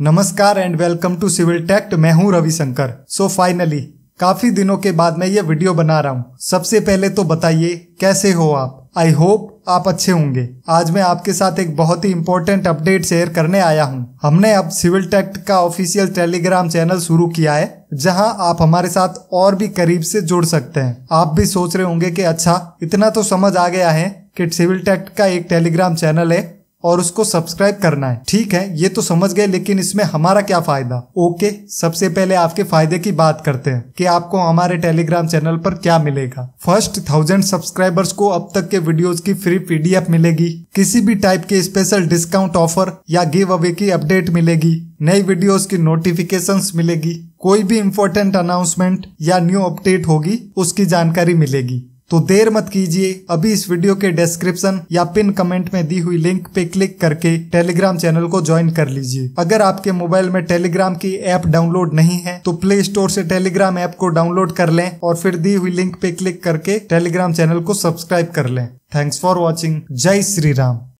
नमस्कार and welcome to civil टेक्ट मैं हूं रविशंकर सो फाइनली काफी दिनों के बाद मैं ये वीडियो बना रहा हूं सबसे पहले तो बताइए कैसे हो आप आई होप आप अच्छे होंगे आज मैं आपके साथ एक बहुत ही इम्पोर्टेंट अपडेट शेयर करने आया हूं। हमने अब सिविल टेक्ट का ऑफिशियल टेलीग्राम चैनल शुरू किया है जहाँ आप हमारे साथ और भी करीब से जुड़ सकते हैं आप भी सोच रहे होंगे कि अच्छा इतना तो समझ आ गया है कि सिविल टेक्ट का एक टेलीग्राम चैनल है और उसको सब्सक्राइब करना है ठीक है ये तो समझ गए लेकिन इसमें हमारा क्या फायदा ओके सबसे पहले आपके फायदे की बात करते हैं कि आपको हमारे टेलीग्राम चैनल पर क्या मिलेगा फर्स्ट थाउजेंड सब्सक्राइबर्स को अब तक के वीडियोस की फ्री पीडीएफ मिलेगी किसी भी टाइप के स्पेशल डिस्काउंट ऑफर या गिव अवे की अपडेट मिलेगी नई वीडियोस की नोटिफिकेशन मिलेगी कोई भी इम्पोर्टेंट अनाउंसमेंट या न्यू अपडेट होगी उसकी जानकारी मिलेगी तो देर मत कीजिए अभी इस वीडियो के डिस्क्रिप्शन या पिन कमेंट में दी हुई लिंक पे क्लिक करके टेलीग्राम चैनल को ज्वाइन कर लीजिए अगर आपके मोबाइल में टेलीग्राम की ऐप डाउनलोड नहीं है तो प्ले स्टोर से टेलीग्राम ऐप को डाउनलोड कर लें और फिर दी हुई लिंक पे क्लिक करके टेलीग्राम चैनल को सब्सक्राइब कर लें थैंक्स फॉर वॉचिंग जय श्री राम